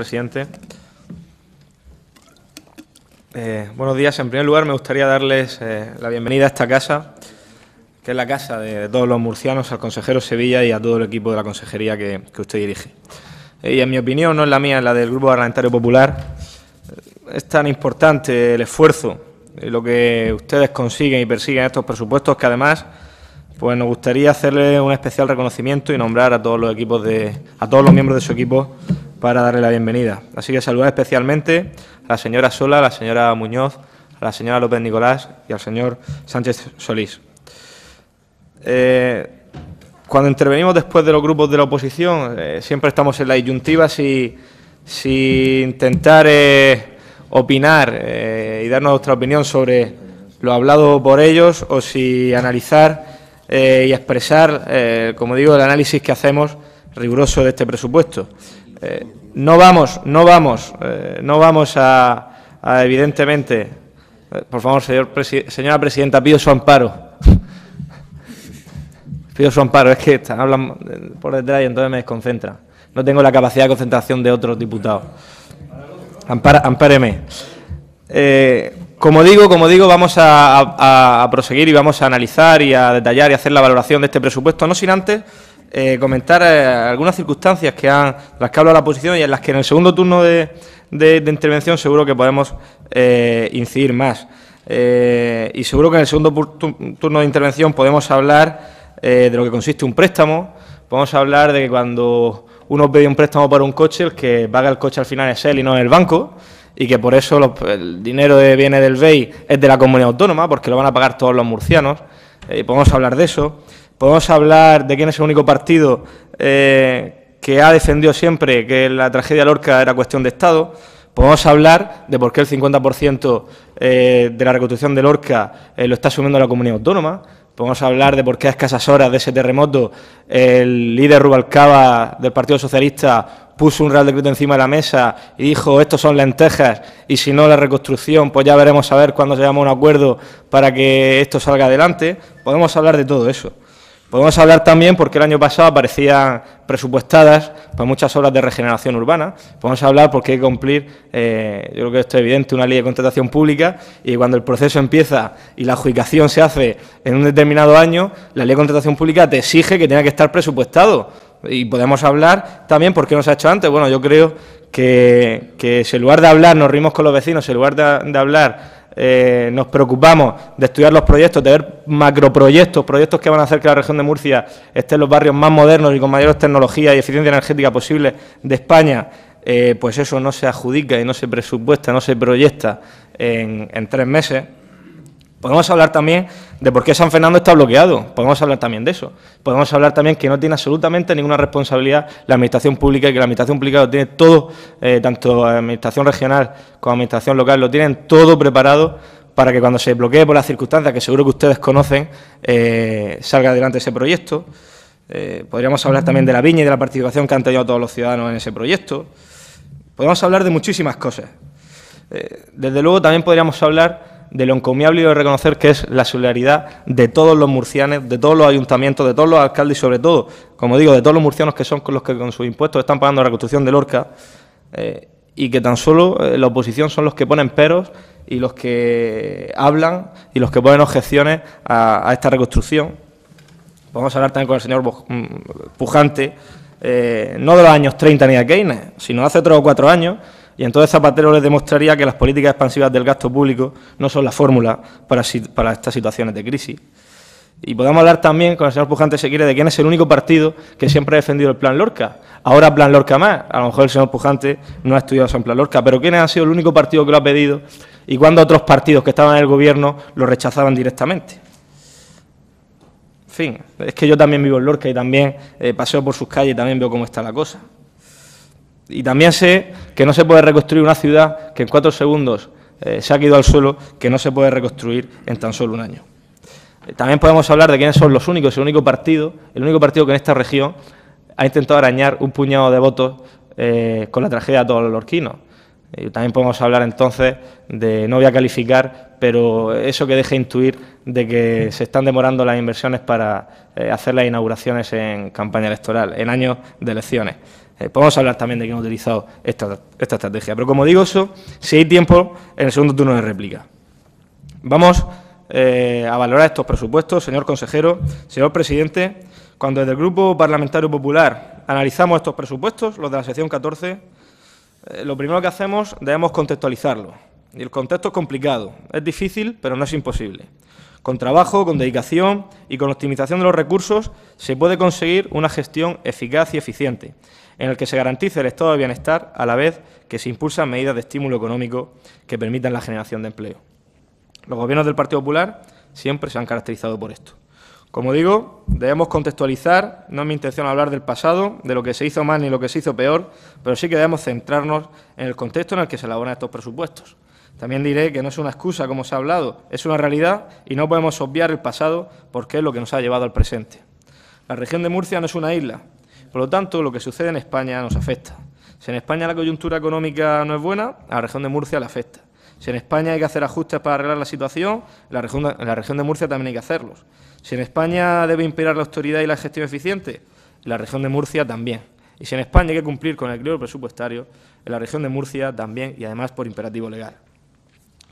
presidente. Eh, buenos días. En primer lugar, me gustaría darles eh, la bienvenida a esta casa, que es la casa de, todos los murcianos, al consejero Sevilla y a todo el equipo de la consejería que, usted dirige. y en mi opinión, no es la mía, es la del Grupo Parlamentario Popular. Es tan importante el esfuerzo, lo que ustedes consiguen y persiguen estos presupuestos, que además pues nos gustaría hacerle un especial reconocimiento y nombrar a todos los equipos de, a todos los miembros de su equipo para darle la bienvenida. Así que saludar especialmente a la señora Sola, a la señora Muñoz, a la señora López Nicolás y al señor Sánchez Solís. Eh, cuando intervenimos después de los grupos de la oposición, eh, siempre estamos en la disyuntiva si, intentar eh, opinar y darnos nuestra opinión sobre lo hablado por ellos o si analizar y expresar, como digo, el análisis que hacemos riguroso de este presupuesto. Eh, no vamos, no vamos, eh, no vamos a, evidentemente, eh, por favor, señora presidenta, pido su amparo. pido su amparo, es que están, hablan por detrás y entonces me desconcentra. No tengo la capacidad de concentración de otros diputados. ampáreme. como digo, como digo, vamos a proseguir y vamos a analizar y a detallar y hacer la valoración de este presupuesto, no sin antes eh, comentar eh, algunas circunstancias que han, las que habla la oposición y en las que en el segundo turno de, intervención seguro que podemos eh, incidir más. y seguro que en el segundo turno de intervención podemos hablar de lo que consiste un préstamo, podemos hablar de que cuando uno pide un préstamo para un coche, el que paga el coche al final es él y no el banco y que por eso el dinero que viene del BEI es de la comunidad autónoma, porque lo van a pagar todos los murcianos, ...y podemos hablar de eso. Podemos hablar de quién es el único partido eh, que ha defendido siempre que la tragedia de Lorca era cuestión de Estado. Podemos hablar de por qué el 50% eh, de la reconstrucción de Lorca eh, lo está asumiendo la comunidad autónoma. Podemos hablar de por qué a escasas horas de ese terremoto el líder Rubalcaba del Partido Socialista puso un Real Decreto encima de la mesa y dijo estos son lentejas y si no la reconstrucción pues ya veremos a ver cuándo se llama un acuerdo para que esto salga adelante. Podemos hablar de todo eso. Podemos hablar también porque el año pasado aparecían presupuestadas para muchas obras de regeneración urbana. Podemos hablar porque hay que cumplir, eh, yo creo que esto es evidente, una ley de contratación pública y cuando el proceso empieza y la adjudicación se hace en un determinado año, la ley de contratación pública te exige que tenga que estar presupuestado. Y podemos hablar también por qué no se ha hecho antes. Bueno, yo creo que, que si en lugar de hablar nos rimos con los vecinos, si en lugar de hablar eh, nos preocupamos de estudiar los proyectos, de ver macroproyectos, proyectos que van a hacer que la región de Murcia esté en los barrios más modernos y con mayores tecnologías y eficiencia energética posible de España, eh, pues eso no se adjudica y no se presupuesta, no se proyecta en tres meses. Podemos hablar también de por qué San Fernando está bloqueado, podemos hablar también de eso. Podemos hablar también que no tiene absolutamente ninguna responsabilidad la Administración Pública y que la Administración Pública lo tiene todo, eh, tanto la Administración Regional como la Administración Local, lo tienen todo preparado para que cuando se bloquee por las circunstancias que seguro que ustedes conocen, eh, salga adelante ese proyecto. Eh, podríamos hablar también de la viña y de la participación que han tenido todos los ciudadanos en ese proyecto. Podemos hablar de muchísimas cosas. desde luego también podríamos hablar de lo encomiable de reconocer que es la solidaridad de todos los murcianes, de todos los ayuntamientos, de todos los alcaldes y sobre todo, como digo, de todos los murcianos que son con los que con sus impuestos están pagando la reconstrucción de Lorca eh, y que tan solo eh, la oposición son los que ponen peros y los que hablan y los que ponen objeciones a, esta reconstrucción. Vamos a hablar también con el señor mm, Pujante, eh, no de los años 30 ni de Keynes, sino hace tres o cuatro años y entonces Zapatero les demostraría que las políticas expansivas del gasto público no son la fórmula para, estas situaciones de crisis. Y podemos hablar también, con el señor Pujante se quiere, de quién es el único partido que siempre ha defendido el Plan Lorca. Ahora Plan Lorca más. A lo mejor el señor Pujante no ha estudiado San Plan Lorca, pero quién ha sido el único partido que lo ha pedido y cuándo otros partidos que estaban en el gobierno lo rechazaban directamente. En fin, es que yo también vivo en Lorca y también eh, paseo por sus calles y también veo cómo está la cosa. Y también sé que no se puede reconstruir una ciudad que en cuatro segundos eh, se ha caído al suelo, que no se puede reconstruir en tan solo un año. Eh, también podemos hablar de quiénes son los únicos, el único partido, el único partido que en esta región ha intentado arañar un puñado de votos eh, con la tragedia de todos los lorquinos. también podemos hablar entonces de, no voy a calificar, pero eso que deje intuir de que se están demorando las inversiones para hacer las inauguraciones en campaña electoral, en años de elecciones. Eh, podemos pues hablar también de que hemos utilizado esta, estrategia. Pero como digo eso, si hay tiempo, en el segundo turno de réplica. Vamos eh, a valorar estos presupuestos, señor consejero, señor presidente. Cuando desde el Grupo Parlamentario Popular analizamos estos presupuestos, los de la sección 14, eh, lo primero que hacemos debemos contextualizarlo. Y el contexto es complicado, es difícil, pero no es imposible. Con trabajo, con dedicación y con optimización de los recursos se puede conseguir una gestión eficaz y eficiente, en el que se garantice el estado de bienestar a la vez que se impulsan medidas de estímulo económico que permitan la generación de empleo. Los gobiernos del Partido Popular siempre se han caracterizado por esto. Como digo, debemos contextualizar, no es mi intención hablar del pasado, de lo que se hizo mal ni lo que se hizo peor, pero sí que debemos centrarnos en el contexto en el que se elaboran estos presupuestos. También diré que no es una excusa, como se ha hablado, es una realidad y no podemos obviar el pasado porque es lo que nos ha llevado al presente. La región de Murcia no es una isla, por lo tanto, lo que sucede en España nos afecta. Si en España la coyuntura económica no es buena, a la región de Murcia la afecta. Si en España hay que hacer ajustes para arreglar la situación, la región de, la región de Murcia también hay que hacerlos. Si en España debe imperar la autoridad y la gestión eficiente, la región de Murcia también. Y si en España hay que cumplir con el equilibrio presupuestario, en la región de Murcia también y además por imperativo legal.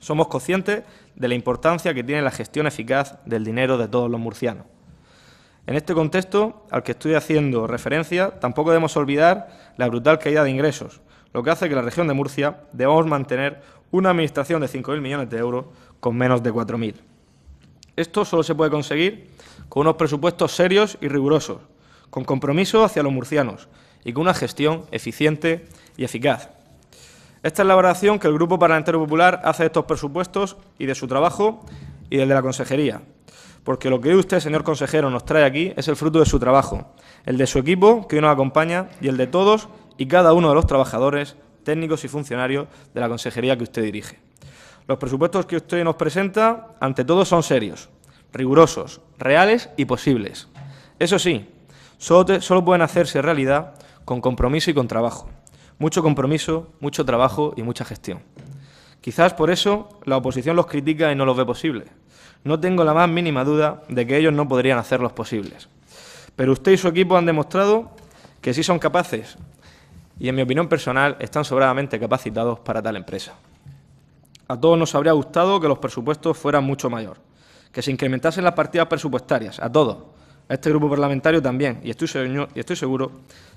Somos conscientes de la importancia que tiene la gestión eficaz del dinero de todos los murcianos. En este contexto al que estoy haciendo referencia, tampoco debemos olvidar la brutal caída de ingresos, lo que hace que la región de Murcia debamos mantener una administración de 5.000 millones de euros con menos de 4.000. Esto solo se puede conseguir con unos presupuestos serios y rigurosos, con compromiso hacia los murcianos y con una gestión eficiente y eficaz. Esta es la valoración que el Grupo Parlamentario Popular hace de estos presupuestos y de su trabajo y del de la Consejería. Porque lo que usted, señor consejero, nos trae aquí es el fruto de su trabajo, el de su equipo que hoy nos acompaña y el de todos y cada uno de los trabajadores, técnicos y funcionarios de la Consejería que usted dirige. Los presupuestos que usted nos presenta, ante todo, son serios, rigurosos, reales y posibles. Eso sí, solo, solo pueden hacerse realidad con compromiso y con trabajo mucho compromiso, mucho trabajo y mucha gestión. Quizás por eso la oposición los critica y no los ve posibles. No tengo la más mínima duda de que ellos no podrían hacerlos posibles. Pero usted y su equipo han demostrado que sí son capaces y, en mi opinión personal, están sobradamente capacitados para tal empresa. A todos nos habría gustado que los presupuestos fueran mucho mayor, que se incrementasen las partidas presupuestarias, a todos, a este grupo parlamentario también, y estoy, y estoy seguro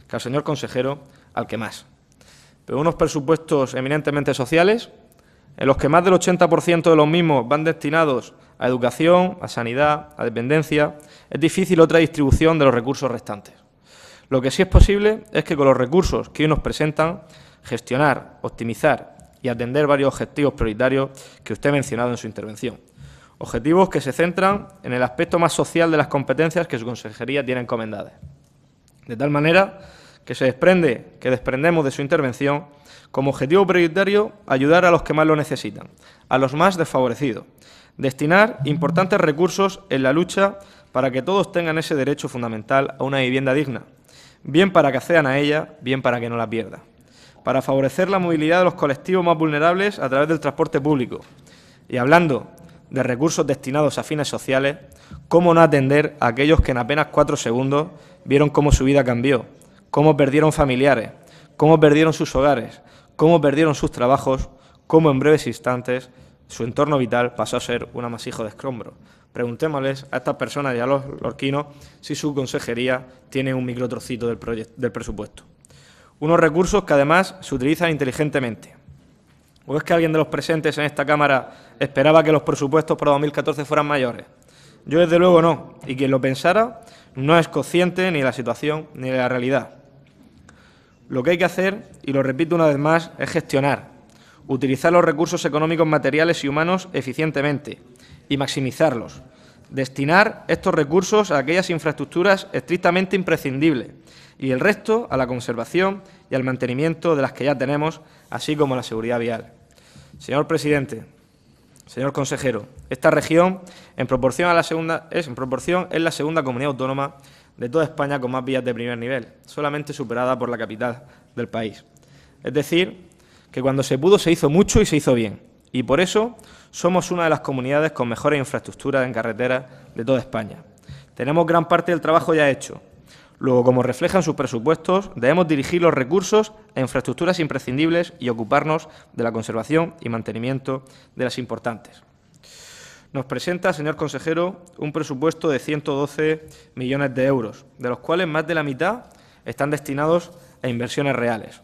que al señor consejero, al que más pero unos presupuestos eminentemente sociales, en los que más del 80% de los mismos van destinados a educación, a sanidad, a dependencia, es difícil otra distribución de los recursos restantes. Lo que sí es posible es que con los recursos que hoy nos presentan, gestionar, optimizar y atender varios objetivos prioritarios que usted ha mencionado en su intervención. Objetivos que se centran en el aspecto más social de las competencias que su consejería tiene encomendadas. De tal manera que se desprende, que desprendemos de su intervención, como objetivo prioritario ayudar a los que más lo necesitan, a los más desfavorecidos, destinar importantes recursos en la lucha para que todos tengan ese derecho fundamental a una vivienda digna, bien para que accedan a ella, bien para que no la pierdan, para favorecer la movilidad de los colectivos más vulnerables a través del transporte público. Y hablando de recursos destinados a fines sociales, ¿cómo no atender a aquellos que en apenas cuatro segundos vieron cómo su vida cambió cómo perdieron familiares, cómo perdieron sus hogares, cómo perdieron sus trabajos, cómo en breves instantes su entorno vital pasó a ser un amasijo de escombros. Preguntémosles a estas personas y a los lorquinos si su consejería tiene un micro del, del presupuesto. Unos recursos que además se utilizan inteligentemente. ¿O es que alguien de los presentes en esta Cámara esperaba que los presupuestos para 2014 fueran mayores? Yo desde luego no, y quien lo pensara no es consciente ni de la situación ni de la realidad. Lo que hay que hacer, y lo repito una vez más, es gestionar, utilizar los recursos económicos, materiales y humanos eficientemente y maximizarlos. Destinar estos recursos a aquellas infraestructuras estrictamente imprescindibles y el resto a la conservación y al mantenimiento de las que ya tenemos, así como a la seguridad vial. Señor presidente, señor consejero, esta región en proporción, a la segunda, es, en proporción es la segunda comunidad autónoma de toda España con más vías de primer nivel, solamente superada por la capital del país. Es decir, que cuando se pudo se hizo mucho y se hizo bien, y por eso somos una de las comunidades con mejores infraestructuras en carretera de toda España. Tenemos gran parte del trabajo ya hecho. Luego, como reflejan sus presupuestos, debemos dirigir los recursos a infraestructuras imprescindibles y ocuparnos de la conservación y mantenimiento de las importantes. Nos presenta, señor consejero, un presupuesto de 112 millones de euros, de los cuales más de la mitad están destinados a inversiones reales.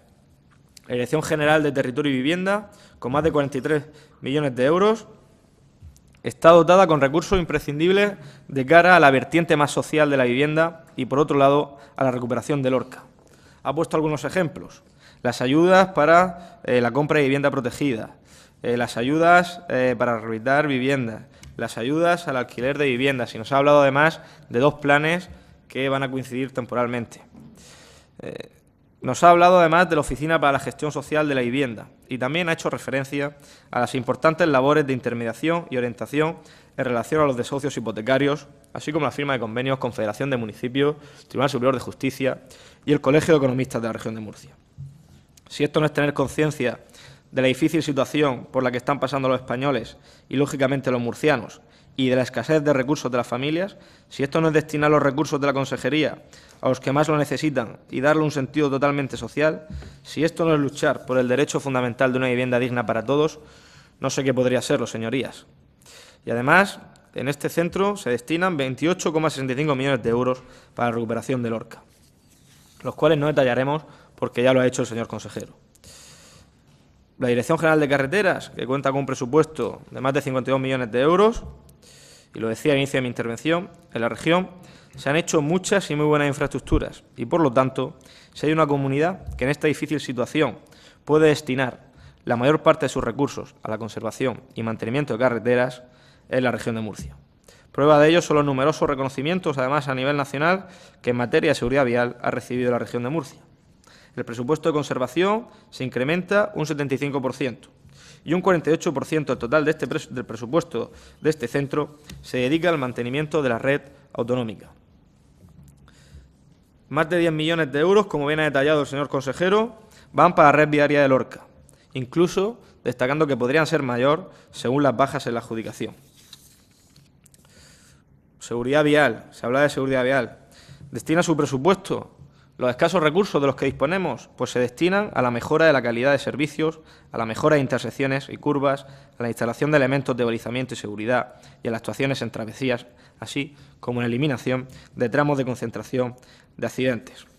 La Dirección General de Territorio y Vivienda, con más de 43 millones de euros, está dotada con recursos imprescindibles de cara a la vertiente más social de la vivienda y, por otro lado, a la recuperación del Orca. Ha puesto algunos ejemplos. Las ayudas para eh, la compra de vivienda protegida, eh, las ayudas eh, para rehabilitar viviendas, las ayudas al alquiler de viviendas y nos ha hablado además de dos planes que van a coincidir temporalmente. Eh, nos ha hablado además de la Oficina para la Gestión Social de la Vivienda y también ha hecho referencia a las importantes labores de intermediación y orientación en relación a los desahucios hipotecarios, así como la firma de convenios con Federación de Municipios, Tribunal Superior de Justicia y el Colegio de Economistas de la Región de Murcia. Si esto no es tener conciencia de la difícil situación por la que están pasando los españoles y, lógicamente, los murcianos, y de la escasez de recursos de las familias, si esto no es destinar los recursos de la Consejería a los que más lo necesitan y darle un sentido totalmente social, si esto no es luchar por el derecho fundamental de una vivienda digna para todos, no sé qué podría serlo, señorías. Y además, en este centro se destinan 28,65 millones de euros para la recuperación del ORCA, los cuales no detallaremos porque ya lo ha hecho el señor consejero. La Dirección General de Carreteras, que cuenta con un presupuesto de más de 52 millones de euros, y lo decía al inicio de mi intervención, en la región se han hecho muchas y muy buenas infraestructuras y, por lo tanto, si hay una comunidad que en esta difícil situación puede destinar la mayor parte de sus recursos a la conservación y mantenimiento de carreteras, es la región de Murcia. Prueba de ello son los numerosos reconocimientos, además a nivel nacional, que en materia de seguridad vial ha recibido la región de Murcia el presupuesto de conservación se incrementa un 75% y un 48% del total de este del presupuesto de este centro se dedica al mantenimiento de la red autonómica. Más de 10 millones de euros, como bien ha detallado el señor consejero, van para la red viaria de Lorca, incluso destacando que podrían ser mayor según las bajas en la adjudicación. Seguridad vial, se habla de seguridad vial. Destina su presupuesto los escasos recursos de los que disponemos pues se destinan a la mejora de la calidad de servicios, a la mejora de intersecciones y curvas, a la instalación de elementos de balizamiento y seguridad y a las actuaciones en travesías, así como la eliminación de tramos de concentración de accidentes.